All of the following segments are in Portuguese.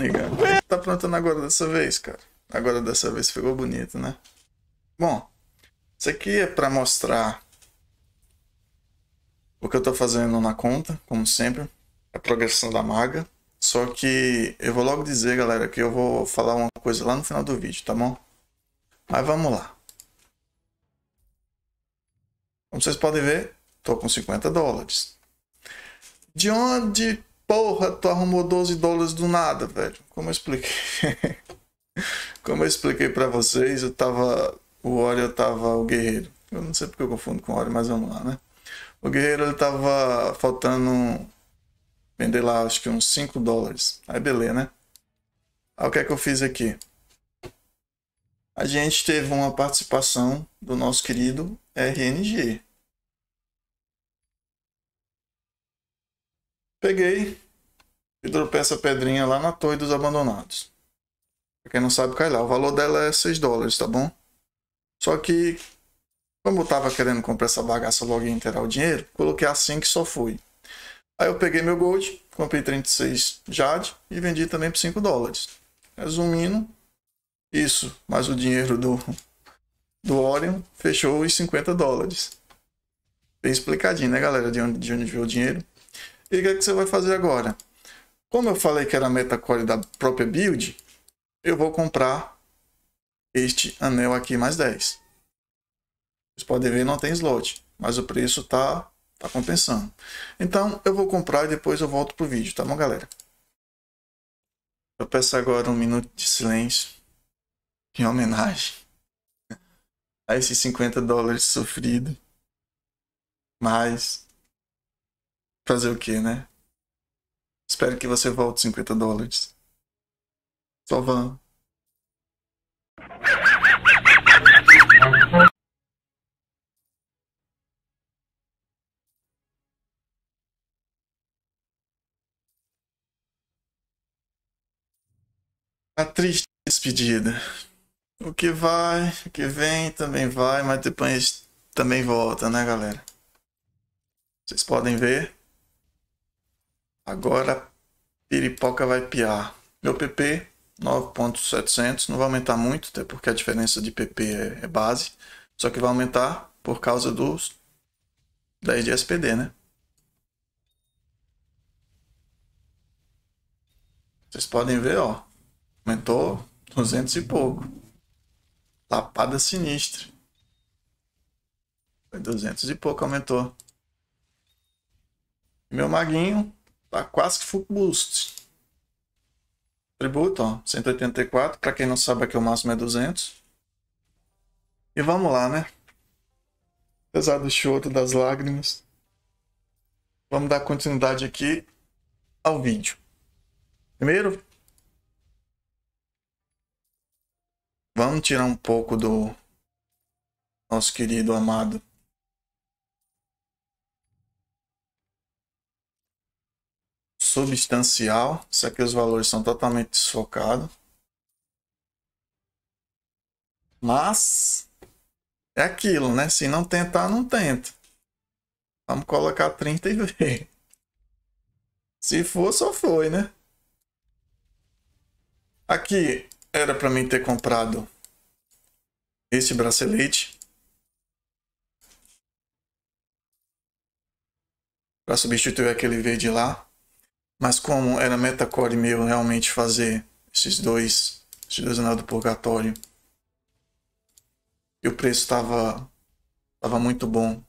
nega. Tá plantando agora dessa vez, cara. Agora dessa vez ficou bonito, né? Bom, isso aqui é para mostrar o que eu tô fazendo na conta, como sempre. A progressão da maga. Só que eu vou logo dizer, galera, que eu vou falar uma coisa lá no final do vídeo, tá bom? Mas vamos lá. Como vocês podem ver, estou com 50 dólares. De onde Porra, tu arrumou 12 dólares do nada, velho. Como eu expliquei. Como eu expliquei para vocês, eu tava. O óleo tava o guerreiro. Eu não sei porque eu confundo com óleo, mas vamos lá, né? O guerreiro ele tava faltando. Vender lá, acho que uns 5 dólares. Aí beleza, né? Aí o que é que eu fiz aqui? A gente teve uma participação do nosso querido RNG. Peguei e dropei essa pedrinha lá na Torre dos Abandonados. Pra quem não sabe, cai lá. O valor dela é 6 dólares, tá bom? Só que, como eu tava querendo comprar essa bagaça logo e inteirar o dinheiro, coloquei assim que só fui. Aí eu peguei meu gold, comprei 36 Jade e vendi também por 5 dólares. Resumindo, isso, mais o dinheiro do, do Orion, fechou os 50 dólares. Bem explicadinho, né, galera, de onde, de onde veio o dinheiro. E o que, é que você vai fazer agora? Como eu falei que era a metacore da própria build, eu vou comprar este anel aqui mais 10. Vocês podem ver, não tem slot, mas o preço está tá compensando. Então, eu vou comprar e depois eu volto pro vídeo, tá bom, galera? Eu peço agora um minuto de silêncio em homenagem a esses 50 dólares sofrido. Mas Fazer o que, né? Espero que você volte 50 dólares. Só vá. Tá a triste despedida. O que vai, o que vem também vai, mas depois também volta, né, galera? Vocês podem ver. Agora Piripoca vai piar. Meu PP 9.700 não vai aumentar muito, até porque a diferença de PP é, é, base. Só que vai aumentar por causa dos 10 de SPD, né? Vocês podem ver, ó. Aumentou 200 e pouco. Lapada sinistra. Foi 200 e pouco aumentou. Meu maguinho Tá quase que full boost. Tributo, ó, 184. Para quem não sabe, aqui o máximo é 200. E vamos lá, né? Apesar do choro, das lágrimas. Vamos dar continuidade aqui ao vídeo. Primeiro, vamos tirar um pouco do nosso querido amado substancial. Isso aqui os valores são totalmente desfocados. Mas é aquilo, né? Se não tentar, não tenta. Vamos colocar 30 e ver. Se for, só foi, né? Aqui era para mim ter comprado esse bracelete. Para substituir aquele verde lá. Mas como era metacore meu realmente fazer esses dois, esses dois anéis do purgatório, e o preço estava tava muito bom.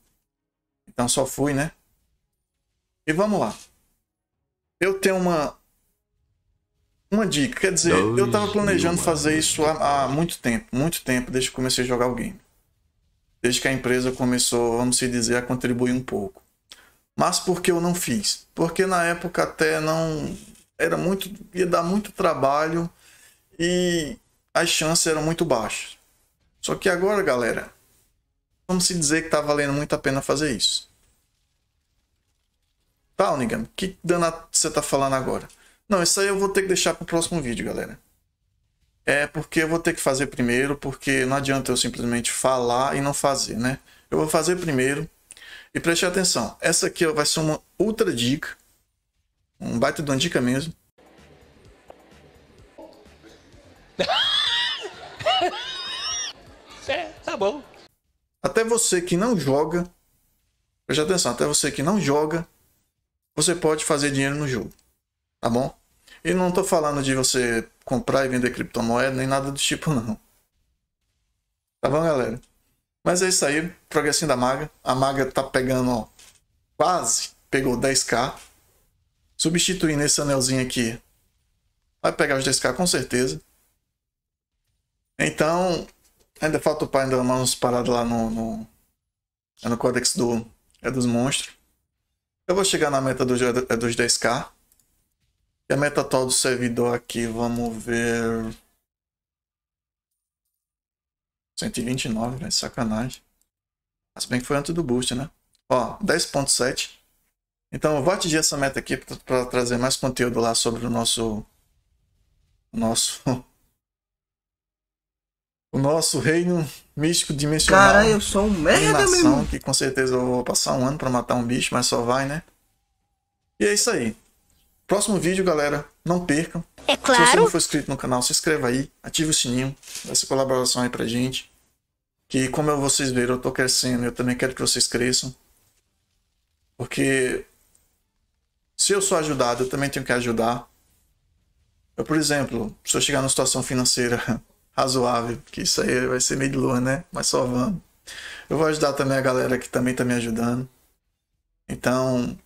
Então só fui, né? E vamos lá. Eu tenho uma uma dica, quer dizer, dois eu estava planejando fazer isso há, há muito tempo, muito tempo desde que comecei a jogar o game. Desde que a empresa começou, vamos se dizer, a contribuir um pouco mas porque eu não fiz. Porque na época até não era muito ia dar muito trabalho e as chances eram muito baixas. Só que agora, galera, vamos se dizer que tá valendo muito a pena fazer isso. Tá, Unigam, que danado você tá falando agora? Não, isso aí eu vou ter que deixar para o próximo vídeo, galera. É porque eu vou ter que fazer primeiro, porque não adianta eu simplesmente falar e não fazer, né? Eu vou fazer primeiro, e preste atenção, essa aqui vai ser uma outra dica, um baita de uma dica mesmo. é, tá bom. Até você que não joga, preste atenção, até você que não joga, você pode fazer dinheiro no jogo, tá bom? E não tô falando de você comprar e vender criptomoeda nem nada do tipo, não. Tá bom, galera? Mas é isso aí, progressinho da Maga. A Maga tá pegando ó, quase, pegou 10k. Substituindo esse anelzinho aqui. Vai pegar os 10k com certeza. Então, ainda falta o pai ainda mais uns lá no, no, é no Codex do, é dos Monstros. Eu vou chegar na meta do é dos 10k. E a meta atual do servidor aqui, vamos ver... 129, velho. Sacanagem. Mas bem que foi antes do boost, né? Ó, 10.7. Então eu vou atingir essa meta aqui para trazer mais conteúdo lá sobre o nosso. Nosso. o nosso reino místico dimensional. Cara, eu sou um merda mesmo. Que com certeza eu vou passar um ano para matar um bicho, mas só vai, né? E é isso aí. Próximo vídeo, galera, não percam. É claro. Se você não for inscrito no canal, se inscreva aí, ative o sininho, dá essa colaboração aí pra gente que como vocês viram, eu estou crescendo, eu também quero que vocês cresçam. Porque se eu sou ajudado, eu também tenho que ajudar. Eu, por exemplo, se eu chegar numa situação financeira razoável, que isso aí vai ser meio de lua, né? Mas só vamos. Eu vou ajudar também a galera que também está me ajudando. Então,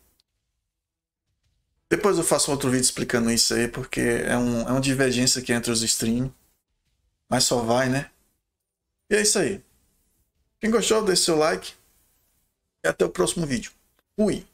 depois eu faço outro vídeo explicando isso aí, porque é, um, é uma divergência aqui entre os streams. Mas só vai, né? E é isso aí. Quem gostou, deixe seu like e até o próximo vídeo. Fui!